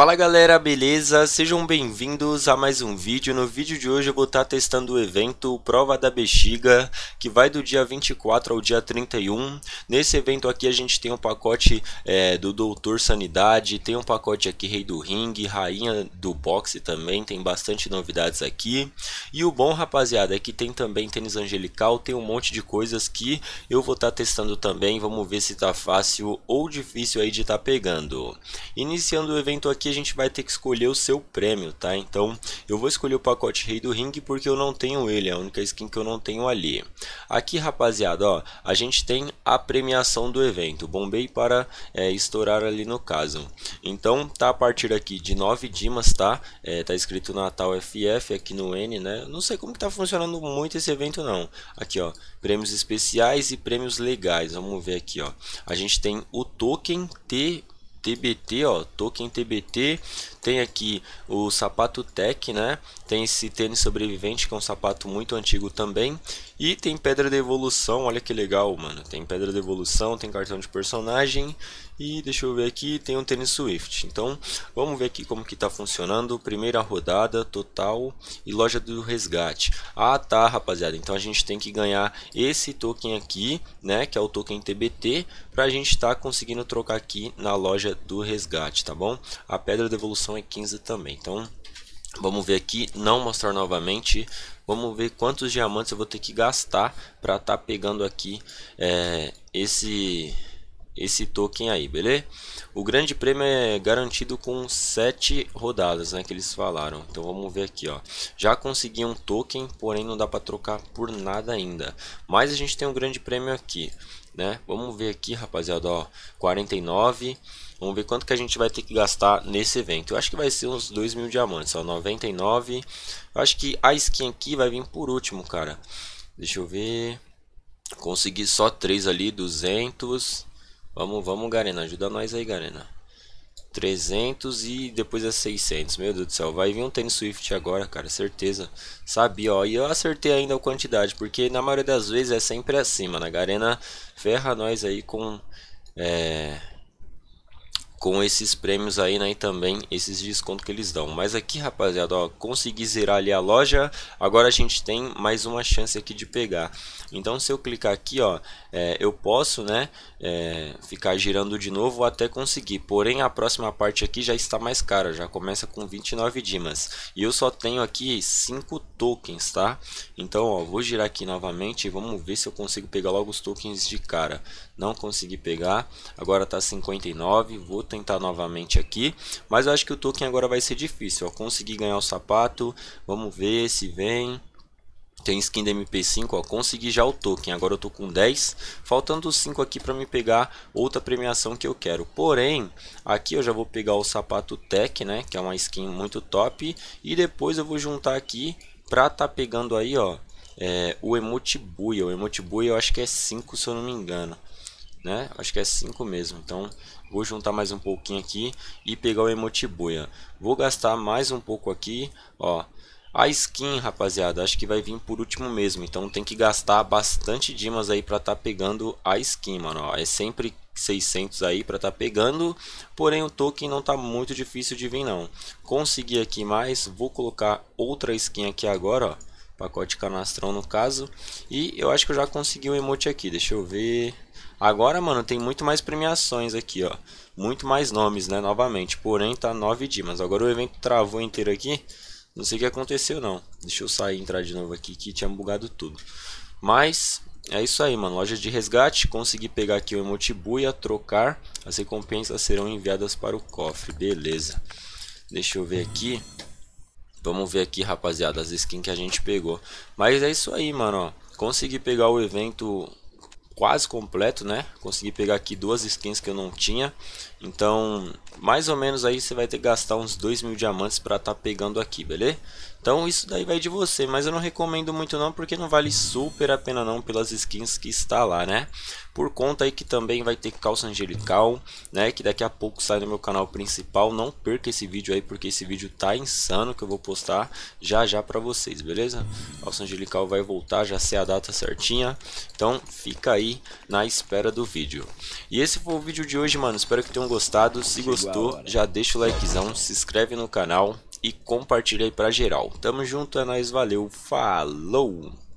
Fala galera, beleza? Sejam bem-vindos a mais um vídeo. No vídeo de hoje eu vou estar tá testando o evento Prova da Bexiga, que vai do dia 24 ao dia 31. Nesse evento aqui a gente tem um pacote é, do Doutor Sanidade, tem um pacote aqui Rei do Ring, Rainha do Boxe também, tem bastante novidades aqui. E o bom, rapaziada, é que tem também tênis angelical, tem um monte de coisas que eu vou estar tá testando também. Vamos ver se tá fácil ou difícil aí de estar tá pegando. Iniciando o evento aqui a gente vai ter que escolher o seu prêmio, tá? Então eu vou escolher o pacote Rei do Ring porque eu não tenho ele, é a única skin que eu não tenho ali. Aqui, rapaziada, ó, a gente tem a premiação do evento, bombei para é, estourar ali no caso. Então tá a partir aqui de 9 dimas, tá? É, tá escrito Natal FF aqui no N, né? Não sei como que tá funcionando muito esse evento não. Aqui, ó, prêmios especiais e prêmios legais. Vamos ver aqui, ó. A gente tem o token T TBT, ó, token TBT, tem aqui o sapato Tech, né? Tem esse tênis sobrevivente, que é um sapato muito antigo também. E tem pedra de evolução, olha que legal, mano. Tem pedra de evolução, tem cartão de personagem. E deixa eu ver aqui, tem um tênis Swift. Então, vamos ver aqui como que tá funcionando. Primeira rodada, total e loja do resgate. Ah, tá, rapaziada. Então, a gente tem que ganhar esse token aqui, né? Que é o token TBT, pra gente estar tá conseguindo trocar aqui na loja do resgate, tá bom? A pedra de evolução e 15 também. Então, vamos ver aqui, não mostrar novamente. Vamos ver quantos diamantes eu vou ter que gastar para estar tá pegando aqui é, esse esse token aí, beleza? O grande prêmio é garantido com 7 rodadas, né, que eles falaram. Então vamos ver aqui, ó. Já consegui um token, porém não dá para trocar por nada ainda. Mas a gente tem um grande prêmio aqui né? Vamos ver aqui, rapaziada, ó, 49. Vamos ver quanto que a gente vai ter que gastar nesse evento. Eu acho que vai ser uns 2 mil diamantes, ó, 99. Eu acho que a skin aqui vai vir por último, cara. Deixa eu ver. Consegui só 3 ali, 200. Vamos, vamos, Garena, ajuda nós aí, Garena. 300 e depois é 600. Meu Deus do céu, vai vir um tênis Swift agora, cara, certeza. Sabia, ó, e eu acertei ainda a quantidade, porque na maioria das vezes é sempre acima, Na né? Garena ferra nós aí com é, com esses prêmios aí, né, e também esses descontos que eles dão. Mas aqui, rapaziada, ó, consegui zerar ali a loja, agora a gente tem mais uma chance aqui de pegar. Então, se eu clicar aqui, ó, é, eu posso, né, é, ficar girando de novo até conseguir. Porém, a próxima parte aqui já está mais cara, já começa com 29 dimas. E eu só tenho aqui 5 tokens, tá? Então, ó, vou girar aqui novamente e vamos ver se eu consigo pegar logo os tokens de cara. Não consegui pegar, agora tá 59, vou tentar novamente aqui. Mas eu acho que o token agora vai ser difícil. Ó. Consegui ganhar o sapato. Vamos ver se vem. Tem skin da MP5, ó, consegui já o token, agora eu tô com 10, faltando 5 aqui para me pegar outra premiação que eu quero. Porém, aqui eu já vou pegar o sapato Tech, né, que é uma skin muito top, e depois eu vou juntar aqui pra tá pegando aí, ó, é, o Emote Buia. O Emote Buia eu acho que é 5, se eu não me engano né? Acho que é 5 mesmo. Então, vou juntar mais um pouquinho aqui e pegar o Emotibuia. Vou gastar mais um pouco aqui, ó. A skin, rapaziada, acho que vai vir por último mesmo. Então, tem que gastar bastante dimas aí para tá pegando a skin, mano. Ó. É sempre 600 aí para tá pegando, porém o token não tá muito difícil de vir não. Consegui aqui mais, vou colocar outra skin aqui agora, ó. Pacote canastrão no caso. E eu acho que eu já consegui o um emote aqui, deixa eu ver. Agora, mano, tem muito mais premiações aqui, ó. Muito mais nomes, né, novamente. Porém, tá 9 dias. Agora o evento travou inteiro aqui. Não sei o que aconteceu, não. Deixa eu sair e entrar de novo aqui, que tinha bugado tudo. Mas, é isso aí, mano. Loja de resgate, consegui pegar aqui o emote buia, trocar. As recompensas serão enviadas para o cofre, beleza. Deixa eu ver aqui. Vamos ver aqui, rapaziada, as skins que a gente pegou. Mas é isso aí, mano. Ó. Consegui pegar o evento quase completo, né? Consegui pegar aqui duas skins que eu não tinha. Então, mais ou menos aí você vai ter que gastar uns 2 mil diamantes para estar tá pegando aqui, beleza? Então isso daí vai de você, mas eu não recomendo muito não, porque não vale super a pena não pelas skins que está lá, né? Por conta aí que também vai ter calça angelical, né? Que daqui a pouco sai no meu canal principal. Não perca esse vídeo aí, porque esse vídeo tá insano que eu vou postar já já pra vocês, beleza? Calça angelical vai voltar, já sei a data certinha. Então fica aí na espera do vídeo. E esse foi o vídeo de hoje, mano. Espero que tenham gostado. Se gostou, né? já deixa o likezão, se inscreve no canal e compartilha aí pra geral. Tamo junto, é nóis, valeu, falou!